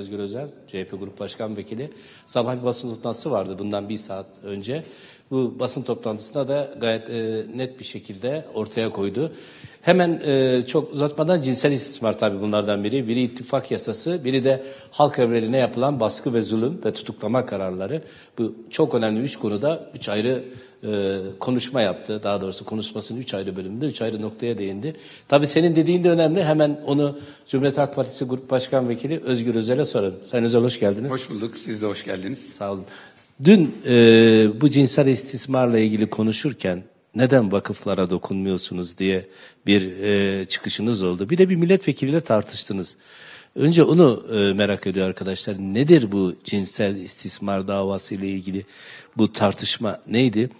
Özgür Özel, CHP Grup Başkan Vekili. Sabah bir basın toplantısı vardı bundan bir saat önce. Bu basın toplantısında da gayet e, net bir şekilde ortaya koydu. Hemen e, çok uzatmadan cinsel istismar tabii bunlardan biri. Biri ittifak yasası, biri de halk evlerine yapılan baskı ve zulüm ve tutuklama kararları. Bu çok önemli üç konuda üç ayrı e, konuşma yaptı. Daha doğrusu konuşmasının üç ayrı bölümünde üç ayrı noktaya değindi. Tabii senin dediğin de önemli. Hemen onu Cumhuriyet Halk Partisi Grup Başkan Vekili Özgür Özel'e soralım. Sayın Özel hoş geldiniz. Hoş bulduk. Siz de hoş geldiniz. Sağ olun. Dün e, bu cinsel istismarla ilgili konuşurken neden vakıflara dokunmuyorsunuz diye bir e, çıkışınız oldu. Bir de bir milletvekiliyle tartıştınız. Önce onu e, merak ediyor arkadaşlar. Nedir bu cinsel istismar davası ile ilgili bu tartışma neydi?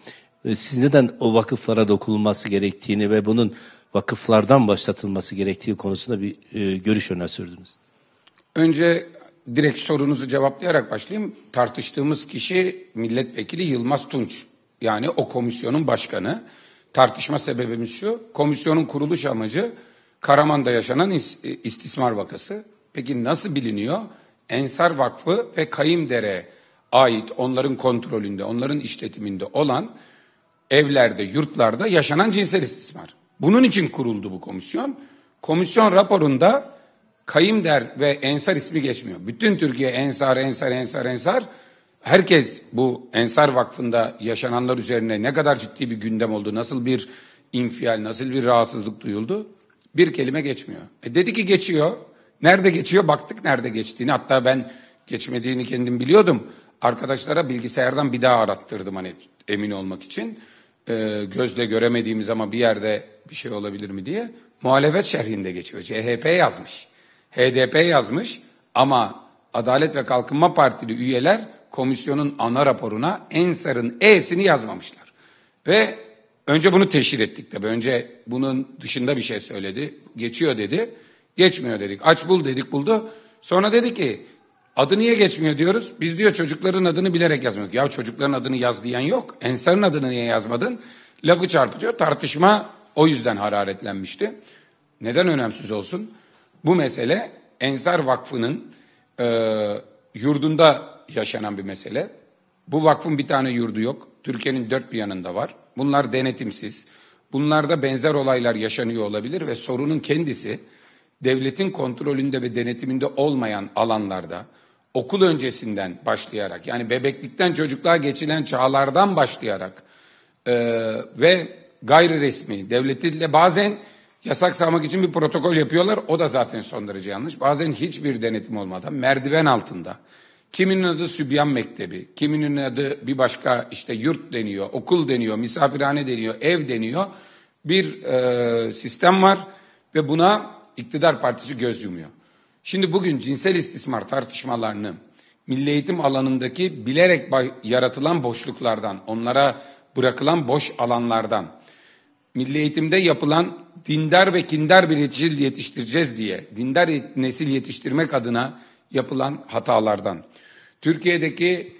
E, siz neden o vakıflara dokunulması gerektiğini ve bunun vakıflardan başlatılması gerektiği konusunda bir e, görüş öne sürdünüz? Önce direkt sorunuzu cevaplayarak başlayayım. Tartıştığımız kişi milletvekili Yılmaz Tunç. Yani o komisyonun başkanı. Tartışma sebebimiz şu. Komisyonun kuruluş amacı Karaman'da yaşanan istismar vakası. Peki nasıl biliniyor? Ensar Vakfı ve Kayımdere ait onların kontrolünde, onların işletiminde olan evlerde, yurtlarda yaşanan cinsel istismar. Bunun için kuruldu bu komisyon. Komisyon raporunda Kayımder ve Ensar ismi geçmiyor. Bütün Türkiye Ensar, Ensar, Ensar, Ensar. Herkes bu Ensar Vakfı'nda yaşananlar üzerine ne kadar ciddi bir gündem oldu, nasıl bir infial, nasıl bir rahatsızlık duyuldu bir kelime geçmiyor. E dedi ki geçiyor. Nerede geçiyor baktık nerede geçtiğini. Hatta ben geçmediğini kendim biliyordum. Arkadaşlara bilgisayardan bir daha arattırdım hani emin olmak için. E, gözle göremediğimiz ama bir yerde bir şey olabilir mi diye. Muhalefet şerhinde geçiyor. CHP yazmış. HDP yazmış ama Adalet ve Kalkınma Partili üyeler komisyonun ana raporuna Ensar'ın E'sini yazmamışlar. Ve önce bunu teşhir ettik tabii. Önce bunun dışında bir şey söyledi. Geçiyor dedi. Geçmiyor dedik. Aç bul dedik buldu. Sonra dedi ki adı niye geçmiyor diyoruz. Biz diyor çocukların adını bilerek yazmadık. Ya çocukların adını yaz diyen yok. Ensar'ın adını niye yazmadın? Lafı çarpıtıyor. Tartışma o yüzden hararetlenmişti. Neden önemsiz olsun? Bu mesele Ensar Vakfı'nın e, yurdunda yaşanan bir mesele. Bu vakfın bir tane yurdu yok. Türkiye'nin dört bir yanında var. Bunlar denetimsiz. Bunlarda benzer olaylar yaşanıyor olabilir ve sorunun kendisi devletin kontrolünde ve denetiminde olmayan alanlarda okul öncesinden başlayarak yani bebeklikten çocukluğa geçilen çağlardan başlayarak e, ve gayri resmi devletiyle bazen yasak sağlamak için bir protokol yapıyorlar. O da zaten son derece yanlış. Bazen hiçbir denetim olmadan merdiven altında kiminin adı Sübyan Mektebi, kiminin adı bir başka işte yurt deniyor, okul deniyor, misafirhane deniyor, ev deniyor. Bir e, sistem var ve buna iktidar partisi göz yumuyor. Şimdi bugün cinsel istismar tartışmalarını milli eğitim alanındaki bilerek yaratılan boşluklardan, onlara bırakılan boş alanlardan, milli eğitimde yapılan dindar ve kindar bir yetişir yetiştireceğiz diye, dindar nesil yetiştirmek adına yapılan hatalardan, Türkiye'deki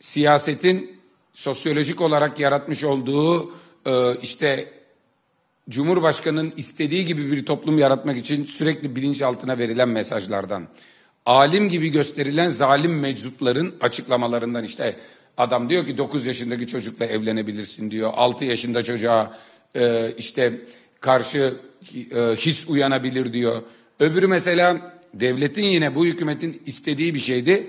siyasetin sosyolojik olarak yaratmış olduğu e, işte Cumhurbaşkanının istediği gibi bir toplum yaratmak için sürekli bilinçaltına verilen mesajlardan, alim gibi gösterilen zalim meczupların açıklamalarından işte adam diyor ki 9 yaşındaki çocukla evlenebilirsin diyor, 6 yaşında çocuğa e, işte karşı e, his uyanabilir diyor. Öbürü mesela devletin yine bu hükümetin istediği bir şeydi.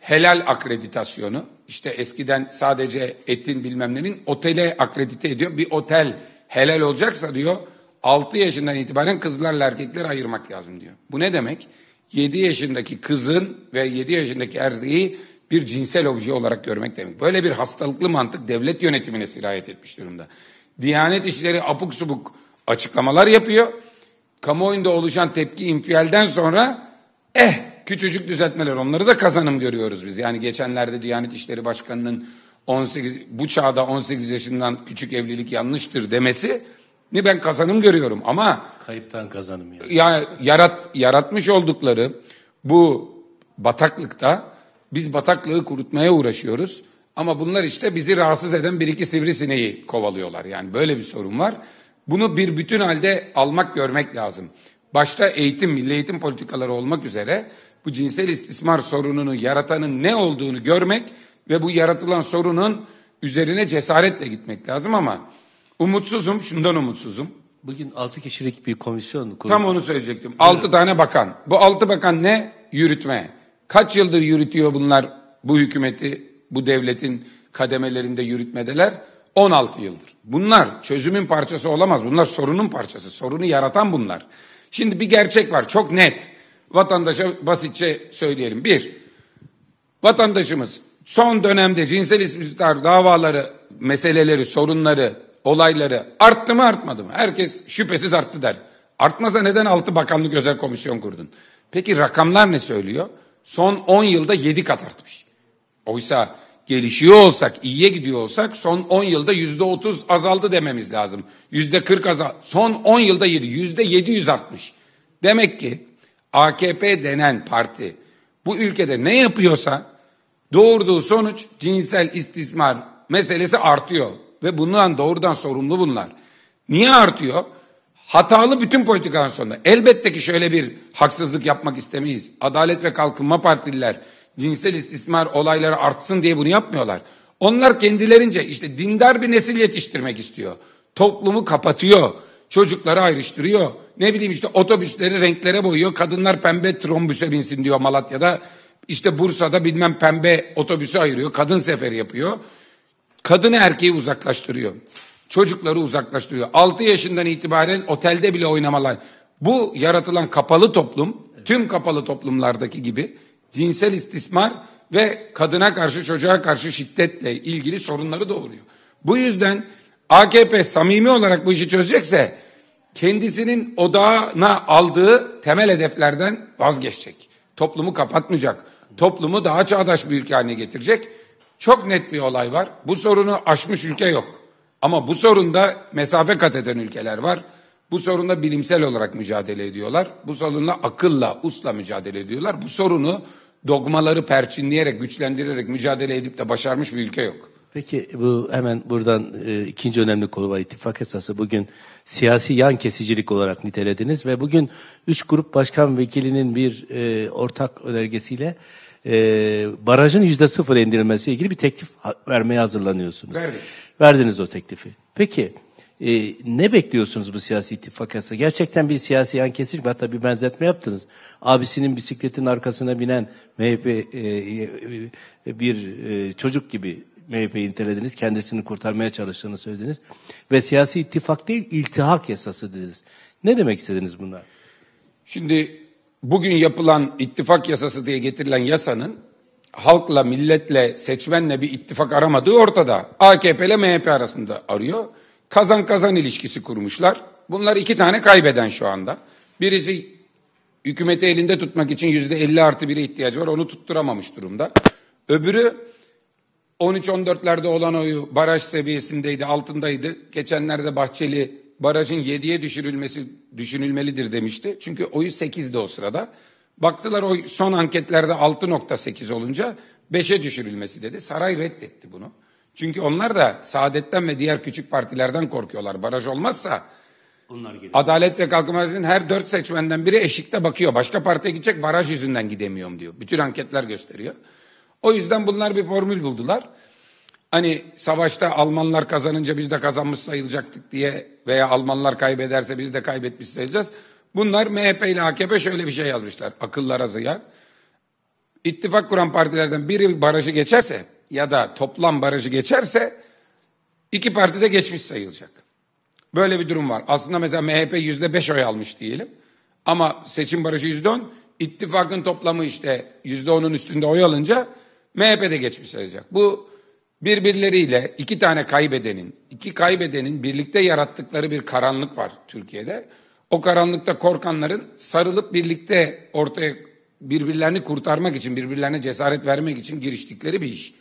Helal akreditasyonu. İşte eskiden sadece etin bilmem nenin otele akredite ediyor. Bir otel helal olacaksa diyor 6 yaşından itibaren kızlarla erkekleri ayırmak lazım diyor. Bu ne demek? 7 yaşındaki kızın ve 7 yaşındaki erkeği bir cinsel obje olarak görmek demek. Böyle bir hastalıklı mantık devlet yönetimine sirayet etmiş durumda. Diyanet işleri apuk subuk açıklamalar yapıyor. Kamuoyunda oluşan tepki infialden sonra eh küçücük düzeltmeler onları da kazanım görüyoruz biz. Yani geçenlerde Diyanet İşleri Başkanı'nın 18 bu çağda 18 yaşından küçük evlilik yanlıştır demesi ni ben kazanım görüyorum ama kayıptan kazanım yani. Ya yarat yaratmış oldukları bu bataklıkta biz bataklığı kurutmaya uğraşıyoruz ama bunlar işte bizi rahatsız eden bir iki sivrisineği kovalıyorlar. Yani böyle bir sorun var. Bunu bir bütün halde almak görmek lazım. Başta eğitim, milli eğitim politikaları olmak üzere bu cinsel istismar sorununu yaratanın ne olduğunu görmek ve bu yaratılan sorunun üzerine cesaretle gitmek lazım ama umutsuzum, şundan umutsuzum. Bugün altı kişilik bir komisyon kuruldu. Tam onu söyleyecektim. Altı tane bakan. Bu altı bakan ne? Yürütme. Kaç yıldır yürütüyor bunlar bu hükümeti, bu devletin kademelerinde yürütmedeler? 16 yıldır. Bunlar çözümün parçası olamaz. Bunlar sorunun parçası. Sorunu yaratan bunlar. Şimdi bir gerçek var çok net. Vatandaşa basitçe söyleyelim. Bir, vatandaşımız son dönemde cinsel istismar davaları, meseleleri, sorunları, olayları arttı mı artmadı mı? Herkes şüphesiz arttı der. Artmasa neden altı bakanlık özel komisyon kurdun? Peki rakamlar ne söylüyor? Son 10 yılda 7 kat artmış. Oysa gelişiyor olsak, iyiye gidiyor olsak son 10 yılda yüzde otuz azaldı dememiz lazım. Yüzde kırk azal, son 10 yılda yüzde yedi yüz artmış. Demek ki AKP denen parti bu ülkede ne yapıyorsa doğurduğu sonuç cinsel istismar meselesi artıyor. Ve bundan doğrudan sorumlu bunlar. Niye artıyor? Hatalı bütün politikanın sonunda. Elbette ki şöyle bir haksızlık yapmak istemeyiz. Adalet ve Kalkınma Partililer cinsel istismar olayları artsın diye bunu yapmıyorlar. Onlar kendilerince işte dindar bir nesil yetiştirmek istiyor. Toplumu kapatıyor. Çocukları ayrıştırıyor. Ne bileyim işte otobüsleri renklere boyuyor. Kadınlar pembe trombüse binsin diyor Malatya'da. İşte Bursa'da bilmem pembe otobüsü ayırıyor, kadın sefer yapıyor. Kadını erkeği uzaklaştırıyor. Çocukları uzaklaştırıyor. 6 yaşından itibaren otelde bile oynamalar. Bu yaratılan kapalı toplum, tüm kapalı toplumlardaki gibi cinsel istismar ve kadına karşı çocuğa karşı şiddetle ilgili sorunları doğuruyor. Bu yüzden AKP samimi olarak bu işi çözecekse kendisinin odağına aldığı temel hedeflerden vazgeçecek. Toplumu kapatmayacak. Toplumu daha çağdaş bir ülke haline getirecek. Çok net bir olay var. Bu sorunu aşmış ülke yok. Ama bu sorunda mesafe kat eden ülkeler var. Bu sorunla bilimsel olarak mücadele ediyorlar. Bu sorunla akılla, usla mücadele ediyorlar. Bu sorunu dogmaları perçinleyerek, güçlendirerek mücadele edip de başarmış bir ülke yok. Peki bu hemen buradan e, ikinci önemli konu var ittifak esası. Bugün siyasi yan kesicilik olarak nitelediniz ve bugün üç grup başkan vekilinin bir e, ortak önergesiyle e, barajın yüzde sıfır indirilmesiyle ilgili bir teklif vermeye hazırlanıyorsunuz. Verdi. Verdiniz o teklifi. Peki e, ne bekliyorsunuz bu siyasi ittifak esası? Gerçekten bir siyasi yan kesicilik hatta bir benzetme yaptınız. Abisinin bisikletin arkasına binen MHP e, e, bir e, çocuk gibi MHP'yi intelediniz, kendisini kurtarmaya çalıştığını söylediniz ve siyasi ittifak değil iltihak yasası dediniz. Ne demek istediniz bunlar? Şimdi bugün yapılan ittifak yasası diye getirilen yasanın halkla, milletle, seçmenle bir ittifak aramadığı ortada. AKP ile MHP arasında arıyor. Kazan kazan ilişkisi kurmuşlar. Bunlar iki tane kaybeden şu anda. Birisi hükümeti elinde tutmak için yüzde elli artı bire ihtiyacı var. Onu tutturamamış durumda. Öbürü 13-14'lerde olan oyu baraj seviyesindeydi, altındaydı. Geçenlerde Bahçeli barajın 7'ye düşürülmesi düşünülmelidir demişti. Çünkü oyu 8'de o sırada. Baktılar o son anketlerde 6.8 olunca 5'e düşürülmesi dedi. Saray reddetti bunu. Çünkü onlar da Saadet'ten ve diğer küçük partilerden korkuyorlar. Baraj olmazsa onlar gidiyor. Adalet ve Kalkınma her dört seçmenden biri eşikte bakıyor. Başka partiye gidecek baraj yüzünden gidemiyorum diyor. Bütün anketler gösteriyor. O yüzden bunlar bir formül buldular. Hani savaşta Almanlar kazanınca biz de kazanmış sayılacaktık diye veya Almanlar kaybederse biz de kaybetmiş sayacağız. Bunlar MHP ile AKP şöyle bir şey yazmışlar akıllara ziyan. İttifak kuran partilerden biri barajı geçerse ya da toplam barajı geçerse iki parti de geçmiş sayılacak. Böyle bir durum var. Aslında mesela MHP yüzde beş oy almış diyelim. Ama seçim barajı yüzde on, İttifak'ın toplamı işte yüzde onun üstünde oy alınca MHP'de geçmiş sayacak. Bu birbirleriyle iki tane kaybedenin, iki kaybedenin birlikte yarattıkları bir karanlık var Türkiye'de. O karanlıkta korkanların sarılıp birlikte ortaya birbirlerini kurtarmak için, birbirlerine cesaret vermek için giriştikleri bir iş.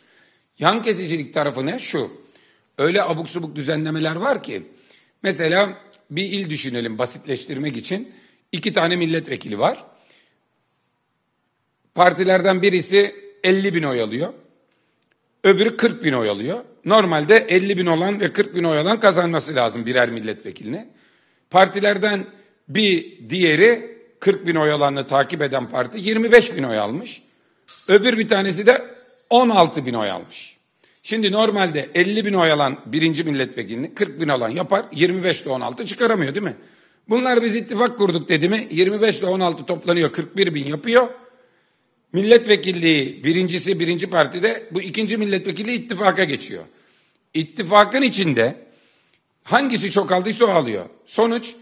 Yan kesicilik tarafı ne? Şu. Öyle abuk subuk düzenlemeler var ki mesela bir il düşünelim basitleştirmek için iki tane milletvekili var. Partilerden birisi 50 bin oy alıyor. Öbürü 40 bin oy alıyor. Normalde 50 bin olan ve 40 bin oy alan kazanması lazım birer milletvekiline. Partilerden bir diğeri 40 bin oy alanını takip eden parti 25 bin oy almış. Öbür bir tanesi de 16 bin oy almış. Şimdi normalde 50 bin oy alan birinci milletvekilini 40 bin alan yapar 25 ile 16 çıkaramıyor değil mi? Bunlar biz ittifak kurduk dedi mi 25 ile 16 toplanıyor 41 bin yapıyor milletvekilliği birincisi birinci partide bu ikinci milletvekili ittifaka geçiyor. İttifakın içinde hangisi çok aldıysa o alıyor. Sonuç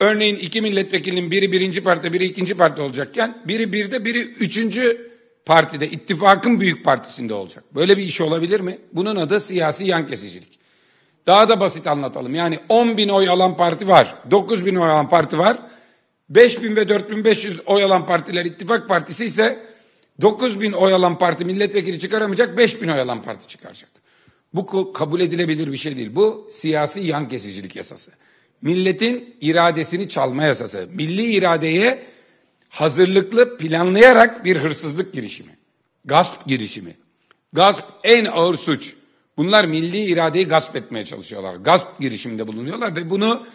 örneğin iki milletvekilinin biri birinci parti, biri ikinci parti olacakken biri birde biri üçüncü partide ittifakın büyük partisinde olacak. Böyle bir iş olabilir mi? Bunun adı siyasi yan kesicilik. Daha da basit anlatalım. Yani 10 bin oy alan parti var. 9 bin oy alan parti var. 5 bin ve 4500 oy alan partiler ittifak partisi ise 9 bin oy alan parti milletvekili çıkaramayacak 5 bin oy alan parti çıkaracak. Bu kabul edilebilir bir şey değil. Bu siyasi yan kesicilik yasası. Milletin iradesini çalma yasası. Milli iradeye hazırlıklı planlayarak bir hırsızlık girişimi. Gasp girişimi. Gasp en ağır suç. Bunlar milli iradeyi gasp etmeye çalışıyorlar. Gasp girişiminde bulunuyorlar ve bunu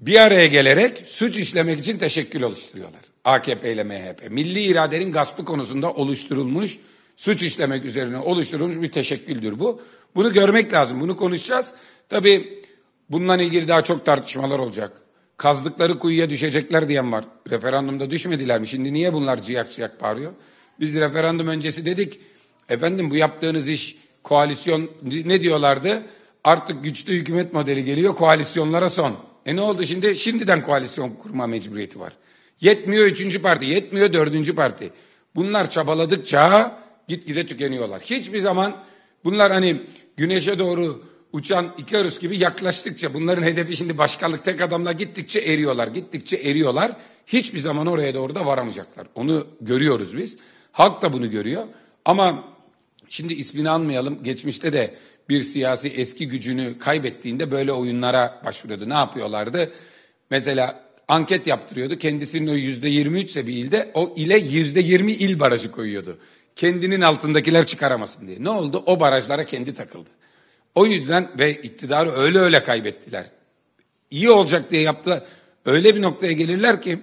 bir araya gelerek suç işlemek için teşekkül oluşturuyorlar. AKP ile MHP. Milli iradenin gaspı konusunda oluşturulmuş, suç işlemek üzerine oluşturulmuş bir teşekküldür bu. Bunu görmek lazım, bunu konuşacağız. Tabii bundan ilgili daha çok tartışmalar olacak. Kazdıkları kuyuya düşecekler diyen var. Referandumda düşmediler mi? Şimdi niye bunlar ciyak ciyak bağırıyor? Biz referandum öncesi dedik, efendim bu yaptığınız iş koalisyon ne diyorlardı? Artık güçlü hükümet modeli geliyor, koalisyonlara son. E ne oldu şimdi? Şimdiden koalisyon kurma mecburiyeti var. Yetmiyor üçüncü parti, yetmiyor dördüncü parti. Bunlar çabaladıkça gitgide tükeniyorlar. Hiçbir zaman bunlar hani güneşe doğru uçan iki arus gibi yaklaştıkça bunların hedefi şimdi başkanlık tek adamla gittikçe eriyorlar, gittikçe eriyorlar. Hiçbir zaman oraya doğru da varamayacaklar. Onu görüyoruz biz. Halk da bunu görüyor. Ama şimdi ismini anmayalım. Geçmişte de bir siyasi eski gücünü kaybettiğinde böyle oyunlara başvuruyordu. Ne yapıyorlardı? Mesela anket yaptırıyordu. Kendisinin o yüzde 23 ise bir ilde o ile yüzde 20 il barajı koyuyordu. Kendinin altındakiler çıkaramasın diye. Ne oldu? O barajlara kendi takıldı. O yüzden ve iktidarı öyle öyle kaybettiler. İyi olacak diye yaptılar. Öyle bir noktaya gelirler ki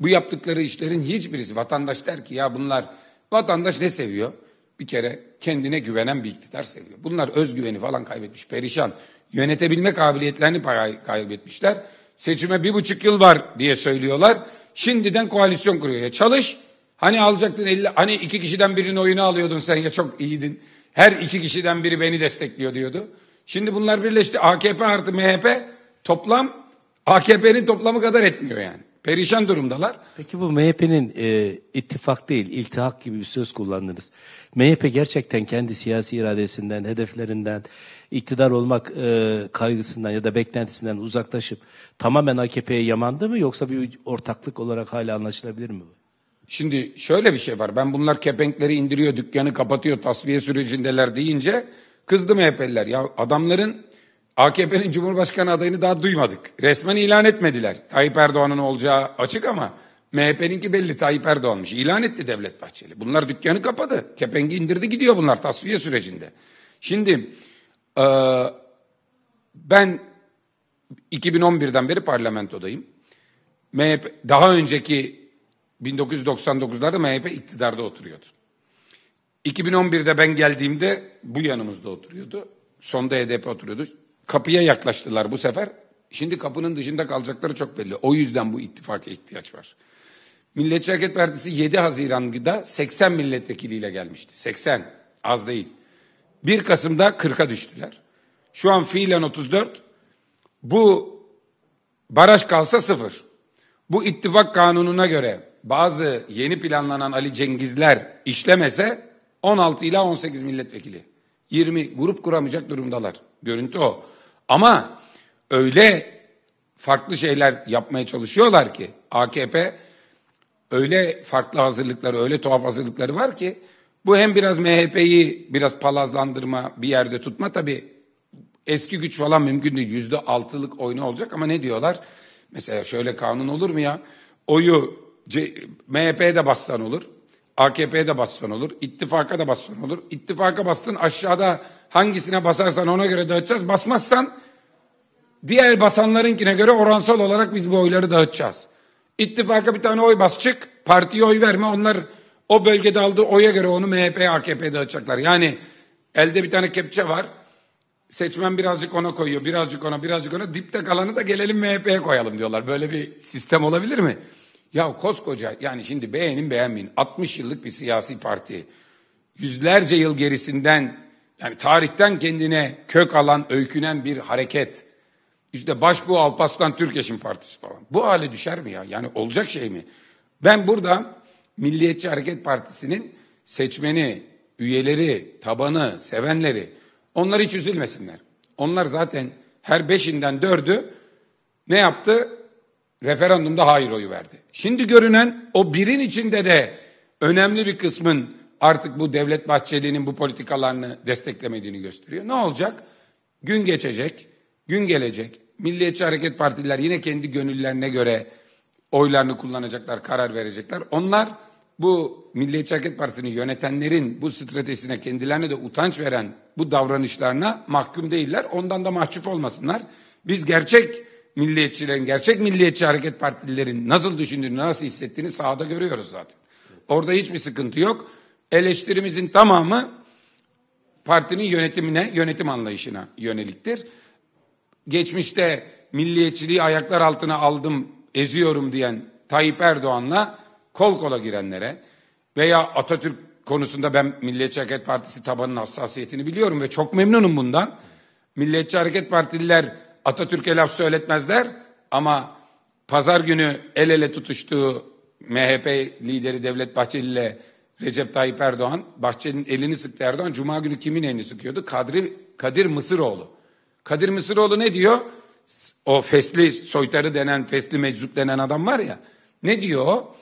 bu yaptıkları işlerin hiçbirisi vatandaş der ki ya bunlar vatandaş ne seviyor? Bir kere kendine güvenen bir iktidar seviyor. Bunlar özgüveni falan kaybetmiş, perişan. Yönetebilme kabiliyetlerini kaybetmişler. Seçime bir buçuk yıl var diye söylüyorlar. Şimdiden koalisyon kuruyor. Ya çalış. Hani alacaktın elli, hani iki kişiden birinin oyunu alıyordun sen ya çok iyiydin. Her iki kişiden biri beni destekliyor diyordu. Şimdi bunlar birleşti. AKP artı MHP toplam AKP'nin toplamı kadar etmiyor yani. Perişan durumdalar. Peki bu MHP'nin e, ittifak değil, iltihak gibi bir söz kullandınız. MHP gerçekten kendi siyasi iradesinden, hedeflerinden, iktidar olmak e, kaygısından ya da beklentisinden uzaklaşıp tamamen AKP'ye yamandı mı yoksa bir ortaklık olarak hala anlaşılabilir mi bu? Şimdi şöyle bir şey var. Ben bunlar kepenkleri indiriyor, dükkanı kapatıyor, tasfiye sürecindeler deyince kızdı MHP'liler. Ya adamların AKP'nin Cumhurbaşkanı adayını daha duymadık. Resmen ilan etmediler. Tayyip Erdoğan'ın olacağı açık ama MHP'ninki belli Tayyip Erdoğan'mış. İlan etti Devlet Bahçeli. Bunlar dükkanı kapadı. Kepengi indirdi gidiyor bunlar tasfiye sürecinde. Şimdi e, ben 2011'den beri parlamentodayım. MHP daha önceki 1999'larda MHP iktidarda oturuyordu. 2011'de ben geldiğimde bu yanımızda oturuyordu. Sonda HDP e oturuyordu. Kapıya yaklaştılar bu sefer. Şimdi kapının dışında kalacakları çok belli. O yüzden bu ittifaka ihtiyaç var. Milliyetçi Hareket Partisi 7 Haziran'da 80 milletvekiliyle gelmişti. 80 az değil. 1 Kasım'da 40'a düştüler. Şu an fiilen 34. Bu baraj kalsa sıfır. Bu ittifak kanununa göre bazı yeni planlanan Ali Cengizler işlemese 16 ila 18 milletvekili. 20 grup kuramayacak durumdalar. Görüntü o. Ama öyle farklı şeyler yapmaya çalışıyorlar ki AKP öyle farklı hazırlıkları, öyle tuhaf hazırlıkları var ki bu hem biraz MHP'yi biraz palazlandırma, bir yerde tutma tabii eski güç falan mümkün değil. Yüzde altılık oyunu olacak ama ne diyorlar? Mesela şöyle kanun olur mu ya? Oyu MHP'ye de bassan olur. AKP'ye de baston olur, ittifaka da baston olur. İttifaka bastın aşağıda hangisine basarsan ona göre dağıtacağız. Basmazsan diğer basanlarınkine göre oransal olarak biz bu oyları dağıtacağız. İttifaka bir tane oy bas çık, partiye oy verme. Onlar o bölgede aldığı oya göre onu MHP, AKP'ye dağıtacaklar. Yani elde bir tane kepçe var. Seçmen birazcık ona koyuyor, birazcık ona, birazcık ona. Dipte kalanı da gelelim MHP'ye koyalım diyorlar. Böyle bir sistem olabilir mi? Ya koskoca yani şimdi beğenin beğenmeyin 60 yıllık bir siyasi parti yüzlerce yıl gerisinden yani tarihten kendine kök alan öykünen bir hareket. İşte bu Alpaslan Türkeş'in partisi falan. Bu hale düşer mi ya? Yani olacak şey mi? Ben burada Milliyetçi Hareket Partisi'nin seçmeni, üyeleri, tabanı, sevenleri onlar hiç üzülmesinler. Onlar zaten her beşinden dördü ne yaptı? referandumda hayır oyu verdi. Şimdi görünen o birin içinde de önemli bir kısmın artık bu Devlet Bahçeli'nin bu politikalarını desteklemediğini gösteriyor. Ne olacak? Gün geçecek, gün gelecek. Milliyetçi Hareket Partililer yine kendi gönüllerine göre oylarını kullanacaklar, karar verecekler. Onlar bu Milliyetçi Hareket Partisi'ni yönetenlerin bu stratejisine kendilerine de utanç veren bu davranışlarına mahkum değiller. Ondan da mahcup olmasınlar. Biz gerçek milliyetçilerin, gerçek milliyetçi hareket partililerin nasıl düşündüğünü, nasıl hissettiğini sahada görüyoruz zaten. Orada hiçbir sıkıntı yok. Eleştirimizin tamamı partinin yönetimine, yönetim anlayışına yöneliktir. Geçmişte milliyetçiliği ayaklar altına aldım, eziyorum diyen Tayyip Erdoğan'la kol kola girenlere veya Atatürk konusunda ben Milliyetçi Hareket Partisi tabanının hassasiyetini biliyorum ve çok memnunum bundan. Milliyetçi Hareket Partililer Atatürk'e laf söyletmezler ama pazar günü el ele tutuştuğu MHP lideri Devlet Bahçeli ile Recep Tayyip Erdoğan, Bahçeli'nin elini sıktı Erdoğan. Cuma günü kimin elini sıkıyordu? Kadri, Kadir Mısıroğlu. Kadir Mısıroğlu ne diyor? O fesli soytarı denen, fesli meczup denen adam var ya. Ne diyor o?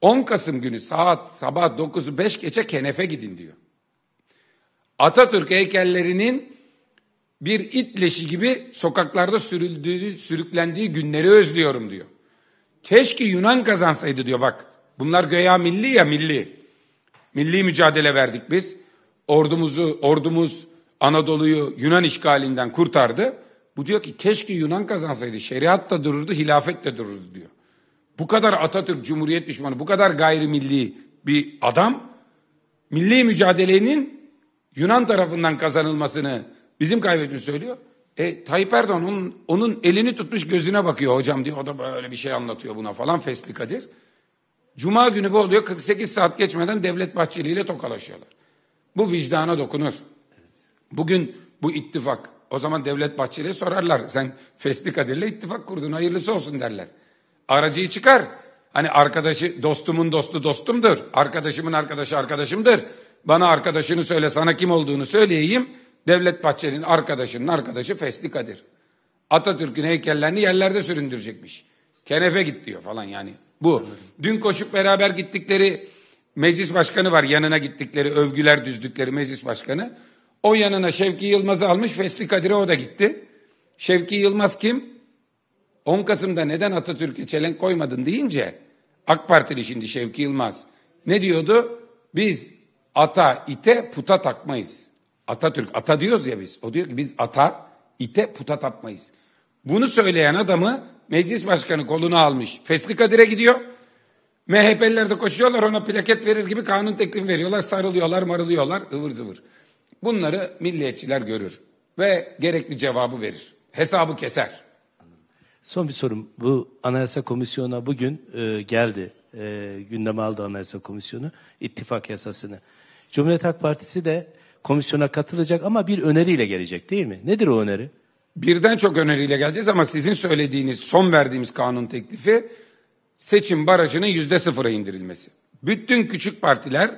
10 Kasım günü saat sabah 9'u 5 geçe kenefe gidin diyor. Atatürk heykellerinin bir it leşi gibi sokaklarda sürüldüğü, sürüklendiği günleri özlüyorum diyor. Keşke Yunan kazansaydı diyor bak. Bunlar göya milli ya milli. Milli mücadele verdik biz. Ordumuzu, ordumuz Anadolu'yu Yunan işgalinden kurtardı. Bu diyor ki keşke Yunan kazansaydı. Şeriat da dururdu, hilafet de dururdu diyor. Bu kadar Atatürk Cumhuriyet düşmanı, bu kadar gayrimilli bir adam milli mücadelenin Yunan tarafından kazanılmasını Bizim kaybettiğimizi söylüyor. E, Tayyip Erdoğan onun, onun elini tutmuş gözüne bakıyor hocam diyor. O da böyle bir şey anlatıyor buna falan Fesli Kadir. Cuma günü bu oluyor. 48 saat geçmeden Devlet Bahçeli ile tokalaşıyorlar. Bu vicdana dokunur. Bugün bu ittifak. O zaman Devlet Bahçeli'ye sorarlar. Sen Fesli ile ittifak kurdun hayırlısı olsun derler. Aracıyı çıkar. Hani arkadaşı dostumun dostu dostumdur. Arkadaşımın arkadaşı arkadaşımdır. Bana arkadaşını söyle sana kim olduğunu söyleyeyim. Devlet Bahçeli'nin arkadaşının arkadaşı Fesli Kadir. Atatürk'ün heykellerini yerlerde süründürecekmiş. Kenefe git diyor falan yani. Bu. Dün koşup beraber gittikleri meclis başkanı var. Yanına gittikleri övgüler düzdükleri meclis başkanı. O yanına Şevki Yılmaz'ı almış. Fesli Kadir'e o da gitti. Şevki Yılmaz kim? 10 Kasım'da neden Atatürk'e çelenk koymadın deyince AK Partili şimdi Şevki Yılmaz ne diyordu? Biz ata ite puta takmayız. Atatürk ata diyoruz ya biz. O diyor ki biz ata, ite, puta tapmayız. Bunu söyleyen adamı meclis başkanı koluna almış. Fesli Kadir'e gidiyor. MHP'liler de koşuyorlar ona plaket verir gibi kanun teklifi veriyorlar. Sarılıyorlar, marılıyorlar, ıvır zıvır. Bunları milliyetçiler görür ve gerekli cevabı verir. Hesabı keser. Son bir sorum. Bu Anayasa Komisyonu'na bugün e, geldi. E, gündeme aldı Anayasa Komisyonu ittifak yasasını. Cumhuriyet Halk Partisi de komisyona katılacak ama bir öneriyle gelecek değil mi? Nedir o öneri? Birden çok öneriyle geleceğiz ama sizin söylediğiniz son verdiğimiz kanun teklifi seçim barajının yüzde sıfıra indirilmesi. Bütün küçük partiler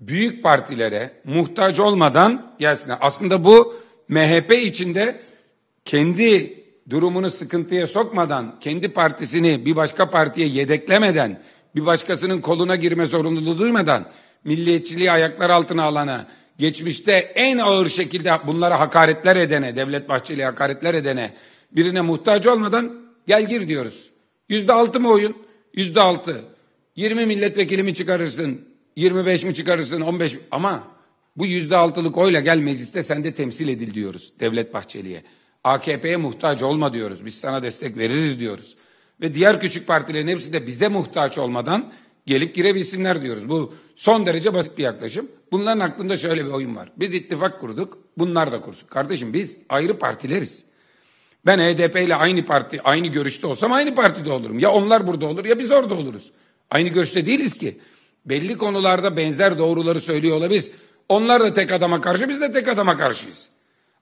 büyük partilere muhtaç olmadan gelsinler. Aslında bu MHP içinde kendi durumunu sıkıntıya sokmadan, kendi partisini bir başka partiye yedeklemeden, bir başkasının koluna girme zorunluluğu duymadan, milliyetçiliği ayaklar altına alana, geçmişte en ağır şekilde bunlara hakaretler edene, Devlet Bahçeli hakaretler edene birine muhtaç olmadan gel gir diyoruz. Yüzde altı mı oyun? Yüzde altı. Yirmi milletvekili mi çıkarırsın? Yirmi beş mi çıkarırsın? On beş Ama bu yüzde altılık oyla gel mecliste sen de temsil edil diyoruz Devlet Bahçeli'ye. AKP'ye muhtaç olma diyoruz. Biz sana destek veririz diyoruz. Ve diğer küçük partilerin hepsi de bize muhtaç olmadan gelip girebilsinler diyoruz. Bu son derece basit bir yaklaşım. Bunların aklında şöyle bir oyun var. Biz ittifak kurduk, bunlar da kursun. Kardeşim biz ayrı partileriz. Ben HDP ile aynı parti, aynı görüşte olsam aynı partide olurum. Ya onlar burada olur ya biz orada oluruz. Aynı görüşte değiliz ki. Belli konularda benzer doğruları söylüyor olabiliriz. Onlar da tek adama karşı, biz de tek adama karşıyız.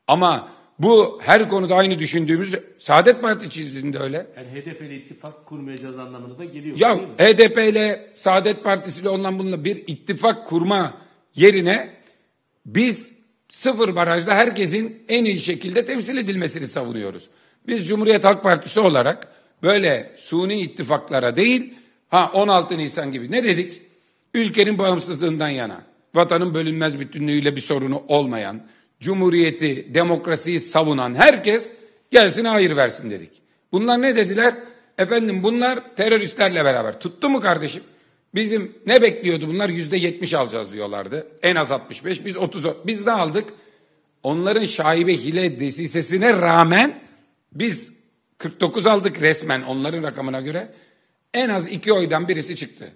Ama bu her konuda aynı düşündüğümüz Saadet Parti çizdiğinde öyle. Yani HDP ile ittifak kurmayacağız anlamına da geliyor. Ya HDP ile Saadet Partisi ile ondan bununla bir ittifak kurma Yerine biz sıfır barajda herkesin en iyi şekilde temsil edilmesini savunuyoruz. Biz Cumhuriyet Halk Partisi olarak böyle suni ittifaklara değil, ha 16 Nisan gibi ne dedik? Ülkenin bağımsızlığından yana, vatanın bölünmez bütünlüğüyle bir sorunu olmayan, cumhuriyeti, demokrasiyi savunan herkes gelsin hayır versin dedik. Bunlar ne dediler? Efendim bunlar teröristlerle beraber. Tuttu mu kardeşim? Bizim ne bekliyordu bunlar? Yüzde yetmiş alacağız diyorlardı. En az 65. Biz 30. Biz ne aldık? Onların şaibe hile desisesine rağmen biz 49 aldık resmen onların rakamına göre. En az iki oydan birisi çıktı.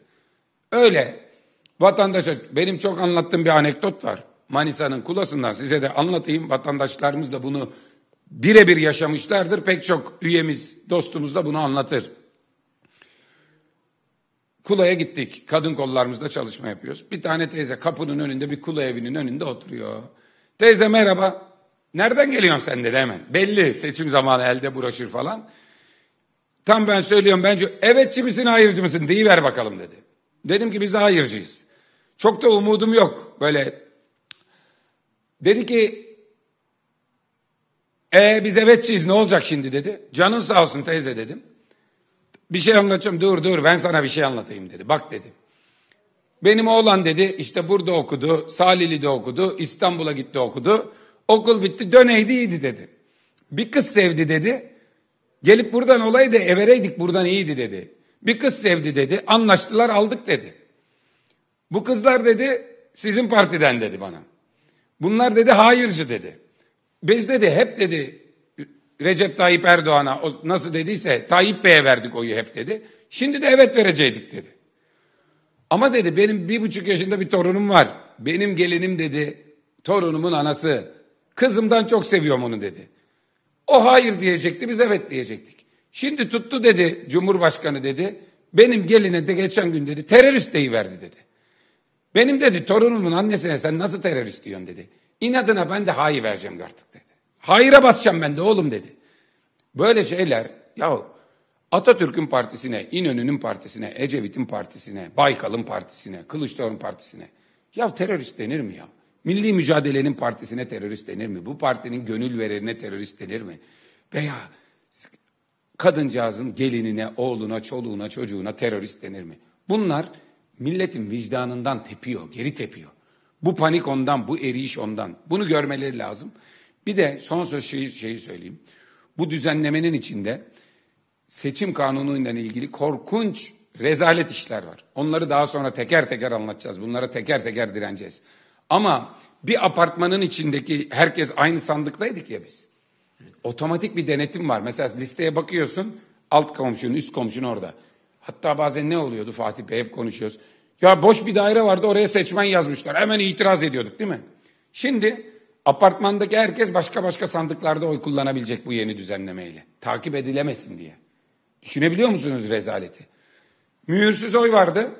Öyle vatandaşa benim çok anlattığım bir anekdot var. Manisa'nın kulasından size de anlatayım. Vatandaşlarımız da bunu birebir yaşamışlardır. Pek çok üyemiz, dostumuz da bunu anlatır. Kula'ya gittik. Kadın kollarımızda çalışma yapıyoruz. Bir tane teyze kapının önünde bir kula evinin önünde oturuyor. Teyze merhaba. Nereden geliyorsun sen dedi hemen. Belli seçim zamanı elde broşür falan. Tam ben söylüyorum bence evetçi misin hayırcı mısın deyiver bakalım dedi. Dedim ki biz hayırcıyız. Çok da umudum yok böyle. Dedi ki e ee, biz evetçiyiz ne olacak şimdi dedi. Canın sağ olsun teyze dedim. Bir şey anlatacağım dur dur ben sana bir şey anlatayım dedi. Bak dedi. Benim oğlan dedi işte burada okudu, Salili'de okudu, İstanbul'a gitti okudu. Okul bitti döneydi iyiydi dedi. Bir kız sevdi dedi. Gelip buradan olaydı evereydik buradan iyiydi dedi. Bir kız sevdi dedi. Anlaştılar aldık dedi. Bu kızlar dedi sizin partiden dedi bana. Bunlar dedi hayırcı dedi. Biz dedi hep dedi Recep Tayyip Erdoğan'a nasıl dediyse Tayyip Bey'e verdik oyu hep dedi. Şimdi de evet vereceydik dedi. Ama dedi benim bir buçuk yaşında bir torunum var. Benim gelinim dedi torunumun anası. Kızımdan çok seviyorum onu dedi. O hayır diyecekti biz evet diyecektik. Şimdi tuttu dedi Cumhurbaşkanı dedi. Benim geline de geçen gün dedi terörist verdi dedi. Benim dedi torunumun annesine sen nasıl terörist diyorsun dedi. İnadına ben de hayır vereceğim artık dedi. Hayra basacağım ben de oğlum dedi. Böyle şeyler ya Atatürk'ün partisine, İnönü'nün partisine, Ecevit'in partisine, Baykal'ın partisine, Kılıçdaroğlu'nun partisine. Ya terörist denir mi ya? Milli mücadelenin partisine terörist denir mi? Bu partinin gönül verenine terörist denir mi? Veya kadıncağızın gelinine, oğluna, çoluğuna, çocuğuna terörist denir mi? Bunlar milletin vicdanından tepiyor, geri tepiyor. Bu panik ondan, bu eriyiş ondan. Bunu görmeleri lazım. Bir de son söz şeyi, şeyi söyleyeyim. Bu düzenlemenin içinde seçim kanunuyla ilgili korkunç rezalet işler var. Onları daha sonra teker teker anlatacağız. Bunlara teker teker direneceğiz. Ama bir apartmanın içindeki herkes aynı sandıktaydık ya biz. Otomatik bir denetim var. Mesela listeye bakıyorsun alt komşun üst komşun orada. Hatta bazen ne oluyordu Fatih Bey hep konuşuyoruz. Ya boş bir daire vardı oraya seçmen yazmışlar. Hemen itiraz ediyorduk değil mi? Şimdi Apartmandaki herkes başka başka sandıklarda oy kullanabilecek bu yeni düzenlemeyle. Takip edilemesin diye. Düşünebiliyor musunuz rezaleti? Mühürsüz oy vardı.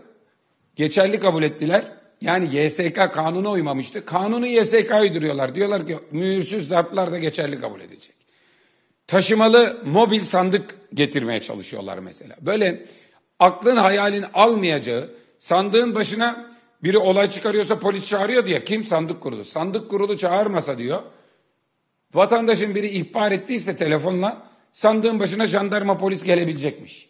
Geçerli kabul ettiler. Yani YSK kanuna uymamıştı. Kanunu YSK uyduruyorlar. Diyorlar ki mühürsüz zarflar da geçerli kabul edecek. Taşımalı mobil sandık getirmeye çalışıyorlar mesela. Böyle aklın hayalin almayacağı sandığın başına biri olay çıkarıyorsa polis çağırıyor diye. Kim? Sandık kurulu. Sandık kurulu çağırmasa diyor. Vatandaşın biri ihbar ettiyse telefonla sandığın başına jandarma polis gelebilecekmiş.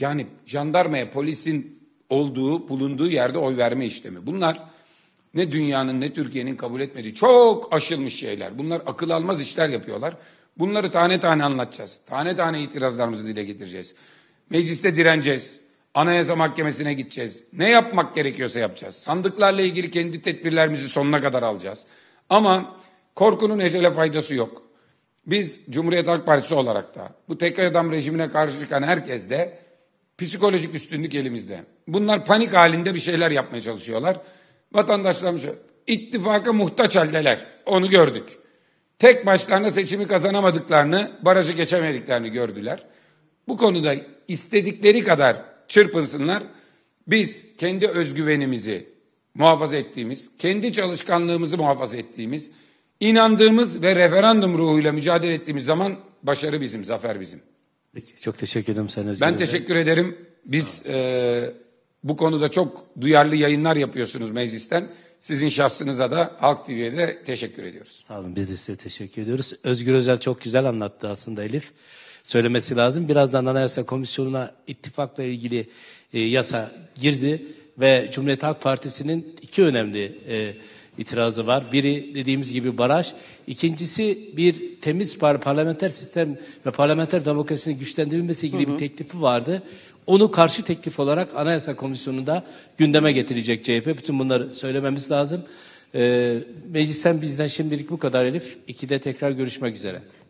Yani jandarmaya polisin olduğu, bulunduğu yerde oy verme işlemi. Bunlar ne dünyanın ne Türkiye'nin kabul etmediği çok aşılmış şeyler. Bunlar akıl almaz işler yapıyorlar. Bunları tane tane anlatacağız. Tane tane itirazlarımızı dile getireceğiz. Mecliste direneceğiz. Anayasa Mahkemesi'ne gideceğiz. Ne yapmak gerekiyorsa yapacağız. Sandıklarla ilgili kendi tedbirlerimizi sonuna kadar alacağız. Ama korkunun ecele faydası yok. Biz Cumhuriyet Halk Partisi olarak da bu tek adam rejimine karşı çıkan herkes de psikolojik üstünlük elimizde. Bunlar panik halinde bir şeyler yapmaya çalışıyorlar. Vatandaşlarımız ittifaka muhtaç haldeler. Onu gördük. Tek başlarına seçimi kazanamadıklarını, barajı geçemediklerini gördüler. Bu konuda istedikleri kadar çırpınsınlar. Biz kendi özgüvenimizi muhafaza ettiğimiz, kendi çalışkanlığımızı muhafaza ettiğimiz, inandığımız ve referandum ruhuyla mücadele ettiğimiz zaman başarı bizim, zafer bizim. Peki, çok teşekkür ederim Sayın Özgür Ben teşekkür ederim. Biz e, bu konuda çok duyarlı yayınlar yapıyorsunuz meclisten. Sizin şahsınıza da Halk TV'ye de teşekkür ediyoruz. Sağ olun biz de size teşekkür ediyoruz. Özgür Özel çok güzel anlattı aslında Elif söylemesi lazım. Birazdan Anayasa Komisyonu'na ittifakla ilgili e, yasa girdi ve Cumhuriyet Halk Partisi'nin iki önemli e, itirazı var. Biri dediğimiz gibi baraj, ikincisi bir temiz parlamenter sistem ve parlamenter demokrasinin güçlendirilmesi ilgili hı hı. bir teklifi vardı. Onu karşı teklif olarak Anayasa Komisyonu'nda gündeme getirecek CHP. Bütün bunları söylememiz lazım. Ee, meclisten bizden şimdilik bu kadar Elif. İkide tekrar görüşmek üzere.